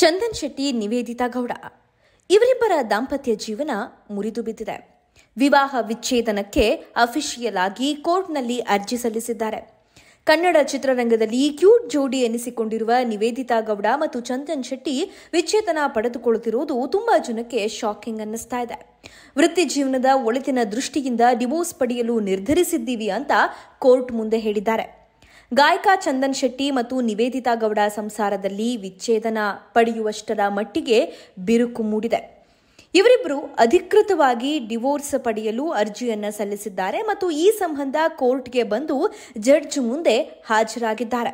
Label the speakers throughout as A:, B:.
A: ಚಂದನ್ ಶೆಟ್ಟಿ ನಿವೇದಿತಾ ಗೌಡ ಇವರಿಬ್ಬರ ದಾಂಪತ್ಯ ಜೀವನ ಮುರಿದು ಬಿದ್ದಿದೆ ವಿವಾಹ ವಿಚ್ಛೇದನಕ್ಕೆ ಅಫಿಷಿಯಲ್ ಆಗಿ ಕೋರ್ಟ್ನಲ್ಲಿ ಅರ್ಜಿ ಸಲ್ಲಿಸಿದ್ದಾರೆ ಕನ್ನಡ ಚಿತ್ರರಂಗದಲ್ಲಿ ಕ್ಯೂಟ್ ಜೋಡಿ ಎನಿಸಿಕೊಂಡಿರುವ ನಿವೇದಿತಾ ಗೌಡ ಮತ್ತು ಚಂದನ್ ಶೆಟ್ಟಿ ವಿಚ್ಛೇದನ ಪಡೆದುಕೊಳ್ಳುತ್ತಿರುವುದು ತುಂಬಾ ಜನಕ್ಕೆ ಶಾಕಿಂಗ್ ಅನ್ನಿಸ್ತಾ ಇದೆ ವೃತ್ತಿ ಜೀವನದ ಒಳಿತಿನ ದೃಷ್ಟಿಯಿಂದ ಡಿವೋರ್ಸ್ ಪಡೆಯಲು ನಿರ್ಧರಿಸಿದ್ದೀವಿ ಅಂತ ಕೋರ್ಟ್ ಮುಂದೆ ಹೇಳಿದ್ದಾರೆ ಗಾಯಕ ಚಂದನ್ ಶೆಟ್ಟಿ ಮತ್ತು ನಿವೇದಿತಾ ಗೌಡ ಸಂಸಾರದಲ್ಲಿ ವಿಚ್ಛೇದನ ಪಡೆಯುವಷ್ಟರ ಮಟ್ಟಿಗೆ ಬಿರುಕು ಮೂಡಿದೆ ಇವರಿಬ್ಬರು ಅಧಿಕೃತವಾಗಿ ಡಿವೋರ್ಸ್ ಪಡೆಯಲು ಅರ್ಜಿಯನ್ನು ಸಲ್ಲಿಸಿದ್ದಾರೆ ಮತ್ತು ಈ ಸಂಬಂಧ ಕೋರ್ಟ್ಗೆ ಬಂದು ಜಡ್ಜ್ ಮುಂದೆ ಹಾಜರಾಗಿದ್ದಾರೆ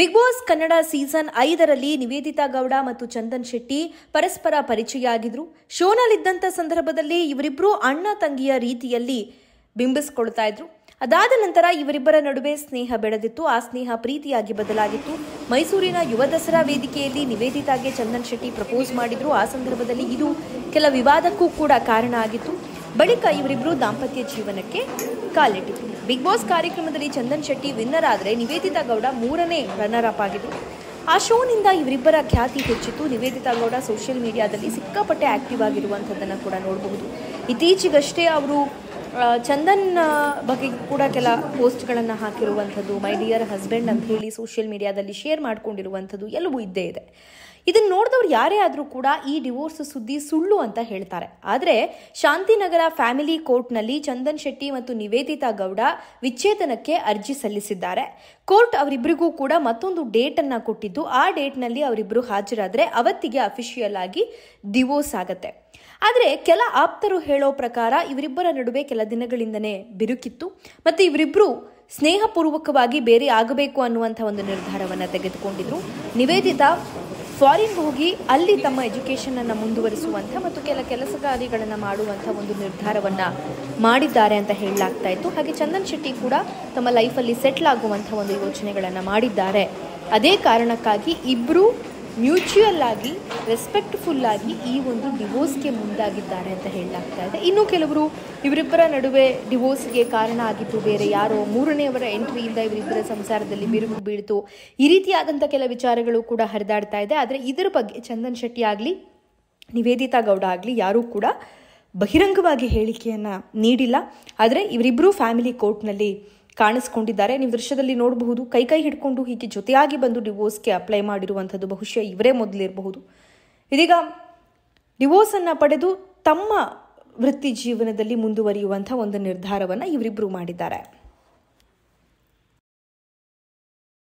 A: ಬಿಗ್ ಬಾಸ್ ಕನ್ನಡ ಸೀಸನ್ ಐದರಲ್ಲಿ ನಿವೇದಿತಾ ಗೌಡ ಮತ್ತು ಚಂದನ್ ಶೆಟ್ಟಿ ಪರಸ್ಪರ ಪರಿಚಯ ಆಗಿದ್ರು ಶೋನಲ್ಲಿದ್ದಂಥ ಸಂದರ್ಭದಲ್ಲಿ ಇವರಿಬ್ಬರು ಅಣ್ಣ ತಂಗಿಯ ರೀತಿಯಲ್ಲಿ ಬಿಂಬಿಸಿಕೊಳ್ತಾ ಇದ್ರು ಅದಾದ ನಂತರ ಇವರಿಬ್ಬರ ನಡುವೆ ಸ್ನೇಹ ಬೆಳೆದಿತ್ತು ಆ ಸ್ನೇಹ ಪ್ರೀತಿಯಾಗಿ ಬದಲಾಗಿತ್ತು ಮೈಸೂರಿನ ಯುವ ದಸರಾ ವೇದಿಕೆಯಲ್ಲಿ ನಿವೇದಿತಾಗೆ ಚಂದನ್ ಶೆಟ್ಟಿ ಪ್ರಪೋಸ್ ಮಾಡಿದ್ರು ಆ ಸಂದರ್ಭದಲ್ಲಿ ಇದು ಕೆಲ ವಿವಾದಕ್ಕೂ ಕೂಡ ಕಾರಣ ಆಗಿತ್ತು ಬಳಿಕ ಇವರಿಬ್ಬರು ದಾಂಪತ್ಯ ಜೀವನಕ್ಕೆ ಕಾಲಿಟ್ಟು ಬಿಗ್ ಬಾಸ್ ಕಾರ್ಯಕ್ರಮದಲ್ಲಿ ಚಂದನ್ ಶೆಟ್ಟಿ ವಿನ್ನರ್ ಆದರೆ ನಿವೇದಿತಾ ಗೌಡ ಮೂರನೇ ರನ್ನರ್ ಅಪ್ ಆಗಿದ್ರು ಆ ಶೋನಿಂದ ಇವರಿಬ್ಬರ ಖ್ಯಾತಿ ಹೆಚ್ಚಿತ್ತು ನಿವೇದಿತಾ ಗೌಡ ಸೋಷಿಯಲ್ ಮೀಡಿಯಾದಲ್ಲಿ ಸಿಕ್ಕಾಪಟ್ಟೆ ಆಕ್ಟಿವ್ ಆಗಿರುವಂಥದ್ದನ್ನು ಕೂಡ ನೋಡಬಹುದು ಇತ್ತೀಚೆಗಷ್ಟೇ ಅವರು ಚಂದನ್ ಬಗ್ಗೆ ಕೂಡ ಕೆಲ ಪೋಸ್ಟ್ಗಳನ್ನು ಹಾಕಿರುವಂಥದ್ದು ಮೈ ಡಿಯರ್ ಹಸ್ಬೆಂಡ್ ಅಂತ ಹೇಳಿ ಸೋಷಿಯಲ್ ಮೀಡಿಯಾದಲ್ಲಿ ಶೇರ್ ಮಾಡ್ಕೊಂಡಿರುವಂಥದ್ದು ಎಲ್ಲವೂ ಇದ್ದೇ ಇದೆ ಇದನ್ನು ನೋಡಿದವ್ರು ಯಾರೇ ಆದರೂ ಕೂಡ ಈ ಡಿವೋರ್ಸ್ ಸುದ್ದಿ ಸುಳ್ಳು ಅಂತ ಹೇಳ್ತಾರೆ ಆದರೆ ಶಾಂತಿನಗರ ಫ್ಯಾಮಿಲಿ ಕೋರ್ಟ್ನಲ್ಲಿ ಚಂದನ್ ಶೆಟ್ಟಿ ಮತ್ತು ನಿವೇದಿತಾ ಗೌಡ ವಿಚ್ಛೇದನಕ್ಕೆ ಅರ್ಜಿ ಸಲ್ಲಿಸಿದ್ದಾರೆ ಕೋರ್ಟ್ ಅವರಿಬ್ಬರಿಗೂ ಕೂಡ ಮತ್ತೊಂದು ಡೇಟ್ ಅನ್ನ ಕೊಟ್ಟಿದ್ದು ಆ ಡೇಟ್ನಲ್ಲಿ ಅವರಿಬ್ಬರು ಹಾಜರಾದರೆ ಅವತ್ತಿಗೆ ಅಫಿಷಿಯಲ್ ಆಗಿ ಡಿವೋರ್ಸ್ ಆಗತ್ತೆ ಆದರೆ ಕೆಲ ಆಪ್ತರು ಹೇಳೋ ಪ್ರಕಾರ ಇವರಿಬ್ಬರ ನಡುವೆ ಕೆಲ ದಿನಗಳಿಂದನೇ ಬಿರುಕಿತ್ತು ಮತ್ತು ಇವರಿಬ್ಬರು ಸ್ನೇಹಪೂರ್ವಕವಾಗಿ ಬೇರೆ ಆಗಬೇಕು ಅನ್ನುವಂಥ ಒಂದು ನಿರ್ಧಾರವನ್ನು ತೆಗೆದುಕೊಂಡಿದ್ರು ನಿವೇದಿತ ಫಾರಿನ್ ಹೋಗಿ ಅಲ್ಲಿ ತಮ್ಮ ಅನ್ನು ಮುಂದುವರಿಸುವಂಥ ಮತ್ತು ಕೆಲ ಕೆಲಸ ಕಾರ್ಯಗಳನ್ನು ಮಾಡುವಂಥ ಒಂದು ನಿರ್ಧಾರವನ್ನು ಮಾಡಿದ್ದಾರೆ ಅಂತ ಹೇಳಲಾಗ್ತಾ ಇತ್ತು ಹಾಗೆ ಚಂದನ್ ಶೆಟ್ಟಿ ಕೂಡ ತಮ್ಮ ಲೈಫಲ್ಲಿ ಸೆಟ್ಲ್ ಆಗುವಂಥ ಒಂದು ಯೋಚನೆಗಳನ್ನು ಮಾಡಿದ್ದಾರೆ ಅದೇ ಕಾರಣಕ್ಕಾಗಿ ಇಬ್ಬರು ಮ್ಯೂಚುವಲ್ ಆಗಿ ಆಗಿ ಈ ಒಂದು ಡಿವೋರ್ಸ್ಗೆ ಮುಂದಾಗಿದ್ದಾರೆ ಅಂತ ಹೇಳಲಾಗ್ತಾ ಇದೆ ಇನ್ನು ಕೆಲವರು ಇವರಿಬ್ಬರ ನಡುವೆ ಡಿವೋರ್ಸ್ಗೆ ಕಾರಣ ಆಗಿತ್ತು ಬೇರೆ ಯಾರೋ ಮೂರನೆಯವರ ಎಂಟ್ರಿಯಿಂದ ಇವರಿಬ್ಬರ ಸಂಸಾರದಲ್ಲಿ ಬಿರುಕು ಬೀಳ್ತು ಈ ರೀತಿಯಾದಂಥ ಕೆಲ ವಿಚಾರಗಳು ಕೂಡ ಹರಿದಾಡ್ತಾ ಇದೆ ಆದರೆ ಇದರ ಬಗ್ಗೆ ಚಂದನ್ ಶೆಟ್ಟಿ ಆಗಲಿ ನಿವೇದಿತಾ ಗೌಡ ಆಗಲಿ ಯಾರೂ ಕೂಡ ಬಹಿರಂಗವಾಗಿ ಹೇಳಿಕೆಯನ್ನು ನೀಡಿಲ್ಲ ಆದರೆ ಇವರಿಬ್ಬರೂ ಫ್ಯಾಮಿಲಿ ಕೋರ್ಟ್ನಲ್ಲಿ ಕಾಣಿಸ್ಕೊಂಡಿದ್ದಾರೆ ನೀವು ದೃಶ್ಯದಲ್ಲಿ ನೋಡಬಹುದು ಕೈ ಕೈ ಹಿಡ್ಕೊಂಡು ಹೀಗೆ ಜೊತೆಯಾಗಿ ಬಂದು ಡಿವೋರ್ಸ್ಗೆ ಅಪ್ಲೈ ಮಾಡಿರುವಂಥದ್ದು ಬಹುಶಃ ಇವರೇ ಮೊದಲಿರಬಹುದು ಇದೀಗ ಡಿವೋರ್ಸನ್ನು ಪಡೆದು ತಮ್ಮ ವೃತ್ತಿ ಜೀವನದಲ್ಲಿ ಮುಂದುವರಿಯುವಂಥ ಒಂದು ನಿರ್ಧಾರವನ್ನು ಇವರಿಬ್ಬರು ಮಾಡಿದ್ದಾರೆ